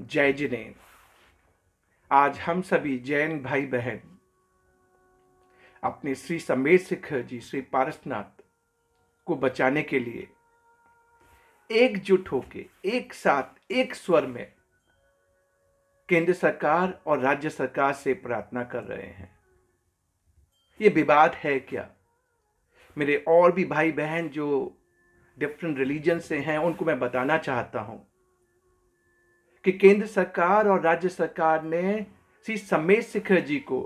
जय जिनेन आज हम सभी जैन भाई बहन अपने श्री समेत सिख जी श्री पारसनाथ को बचाने के लिए एकजुट होके एक साथ एक स्वर में केंद्र सरकार और राज्य सरकार से प्रार्थना कर रहे हैं ये विवाद है क्या मेरे और भी भाई बहन जो डिफरेंट रिलीजन से हैं उनको मैं बताना चाहता हूं कि केंद्र सरकार और राज्य सरकार ने श्री समेत शिखर जी को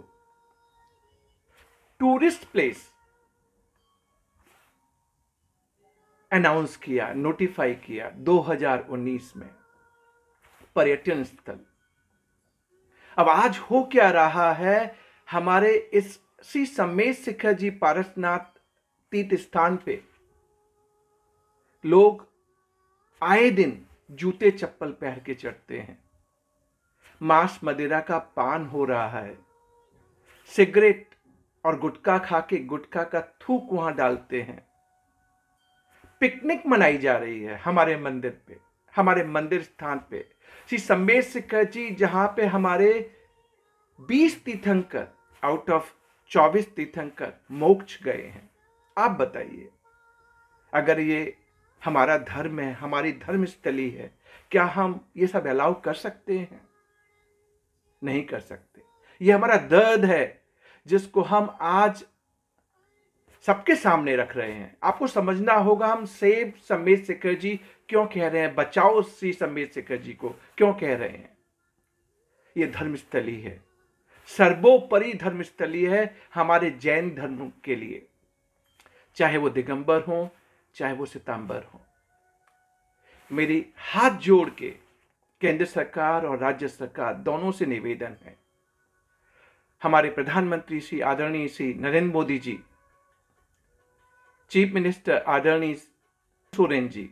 टूरिस्ट प्लेस अनाउंस किया नोटिफाई किया 2019 में पर्यटन स्थल अब आज हो क्या रहा है हमारे इस श्री समेत शिखर जी पारसनाथ तीर्थ स्थान पे लोग आए दिन जूते चप्पल पहन के चढ़ते हैं मांस मदिरा का पान हो रहा है सिगरेट और गुटखा खा के गुटखा का थूक वहां डालते हैं पिकनिक मनाई जा रही है हमारे मंदिर पे हमारे मंदिर स्थान पे श्री सम्बेद सिखर जी जहां पे हमारे 20 तीर्थंकर आउट ऑफ 24 तीर्थंकर मोक्ष गए हैं आप बताइए अगर ये हमारा धर्म है हमारी धर्म स्थली है क्या हम ये सब अलाउ कर सकते हैं नहीं कर सकते ये हमारा दर्द है जिसको हम आज सबके सामने रख रहे हैं आपको समझना होगा हम सेब समेत शेखर जी क्यों कह रहे हैं बचाओ श्री समेत शेखर जी को क्यों कह रहे हैं ये धर्मस्थली है सर्वोपरि धर्मस्थली है हमारे जैन धर्म के लिए चाहे वो दिगंबर हों चाहे वो सितंबर हो मेरी हाथ जोड़ के केंद्र सरकार और राज्य सरकार दोनों से निवेदन है हमारे प्रधानमंत्री श्री आदरणीय श्री नरेंद्र मोदी जी चीफ मिनिस्टर आदरणीय सोरेन जी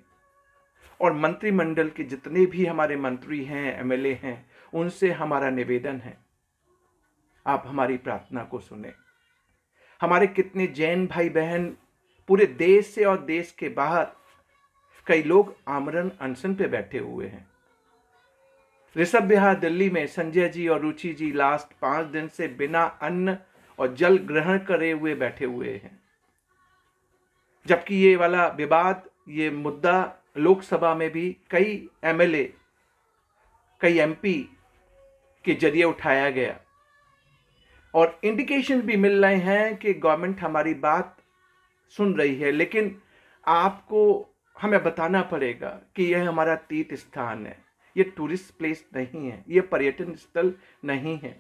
और मंत्रिमंडल के जितने भी हमारे मंत्री हैं एमएलए हैं उनसे हमारा निवेदन है आप हमारी प्रार्थना को सुने हमारे कितने जैन भाई बहन पूरे देश से और देश के बाहर कई लोग आमरण अनशन पे बैठे हुए हैं ऋषभ बिहार दिल्ली में संजय जी और रुचि जी लास्ट पांच दिन से बिना अन्न और जल ग्रहण करे हुए बैठे हुए हैं जबकि ये वाला विवाद ये मुद्दा लोकसभा में भी कई एमएलए कई एमपी के जरिए उठाया गया और इंडिकेशन भी मिल रहे हैं कि गवर्नमेंट हमारी बात सुन रही है लेकिन आपको हमें बताना पड़ेगा कि यह हमारा तीर्थ स्थान है ये टूरिस्ट प्लेस नहीं है ये पर्यटन स्थल नहीं है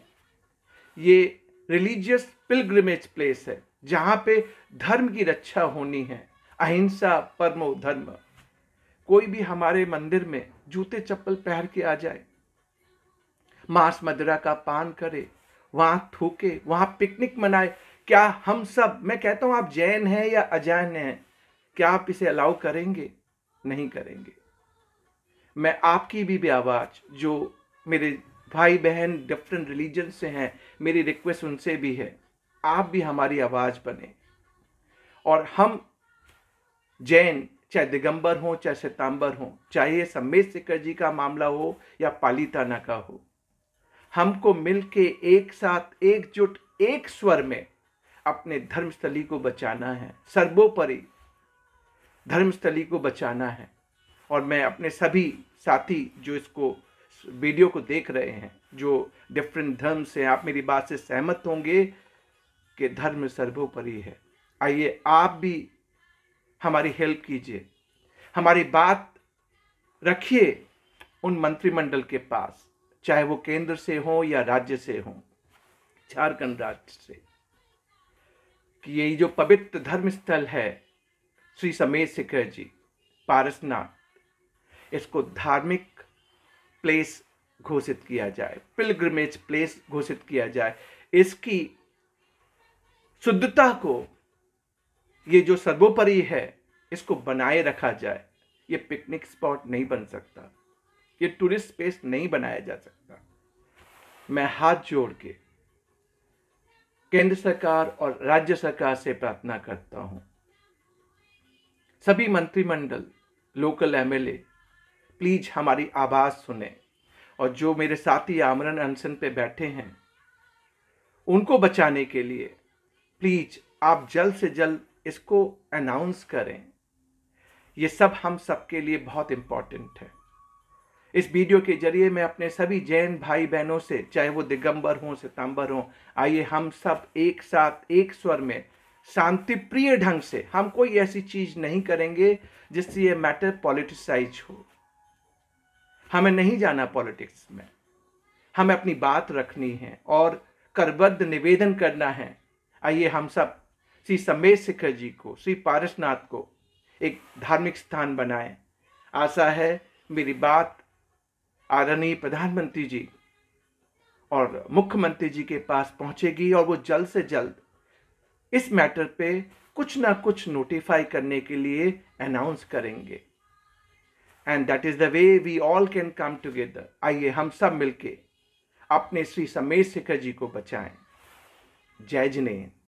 ये रिलीजियस पिलग्रिमेज प्लेस है जहाँ पे धर्म की रक्षा होनी है अहिंसा परमो धर्म कोई भी हमारे मंदिर में जूते चप्पल पहन के आ जाए मांस मदिरा का पान करे वहाँ थूके वहाँ पिकनिक मनाए क्या हम सब मैं कहता हूं आप जैन हैं या अजैन हैं क्या आप इसे अलाउ करेंगे नहीं करेंगे मैं आपकी भी, भी आवाज़ जो मेरे भाई बहन डिफरेंट रिलीजन से हैं मेरी रिक्वेस्ट उनसे भी है आप भी हमारी आवाज़ बने और हम जैन चाहे दिगंबर हो चाहे सितंबर हो चाहे सम्मेद शिकर जी का मामला हो या ताना का हो हमको मिलके एक साथ एकजुट एक स्वर में अपने धर्मस्थली को बचाना है सर्वोपरि धर्मस्थली को बचाना है और मैं अपने सभी साथी जो इसको वीडियो को देख रहे हैं जो डिफरेंट धर्म से आप मेरी बात से सहमत होंगे कि धर्म सर्वोपरि है आइए आप भी हमारी हेल्प कीजिए हमारी बात रखिए उन मंत्रिमंडल के पास चाहे वो केंद्र से हो या राज्य से हो झारखंड राज्य से कि यही जो पवित्र धर्म स्थल है श्री समेत शिखर जी पारसनाथ इसको धार्मिक प्लेस घोषित किया जाए पिलग्रमेज प्लेस घोषित किया जाए इसकी शुद्धता को ये जो सर्वोपरि है इसको बनाए रखा जाए ये पिकनिक स्पॉट नहीं बन सकता ये टूरिस्ट स्पेस नहीं बनाया जा सकता मैं हाथ जोड़ के केंद्र सरकार और राज्य सरकार से प्रार्थना करता हूं सभी मंत्रिमंडल लोकल एमएलए प्लीज हमारी आवाज सुने और जो मेरे साथी आमरण अनशन पे बैठे हैं उनको बचाने के लिए प्लीज आप जल्द से जल्द इसको अनाउंस करें ये सब हम सबके लिए बहुत इम्पॉर्टेंट है इस वीडियो के जरिए मैं अपने सभी जैन भाई बहनों से चाहे वो दिगंबर हों सितंबर हों आइए हम सब एक साथ एक स्वर में शांति प्रिय ढंग से हम कोई ऐसी चीज नहीं करेंगे जिससे ये मैटर पॉलिटिसाइज हो हमें नहीं जाना पॉलिटिक्स में हमें अपनी बात रखनी है और करबद्ध निवेदन करना है आइए हम सब श्री समेत शिखर जी को श्री पारसनाथ को एक धार्मिक स्थान बनाएं आशा है मेरी बात आदरणीय प्रधानमंत्री जी और मुख्यमंत्री जी के पास पहुंचेगी और वो जल्द से जल्द इस मैटर पे कुछ ना कुछ नोटिफाई करने के लिए अनाउंस करेंगे and that is the way we all can come together आइए हम सब मिलके अपने श्री समेश शेखर जी को बचाएं जय जिनेन्द्र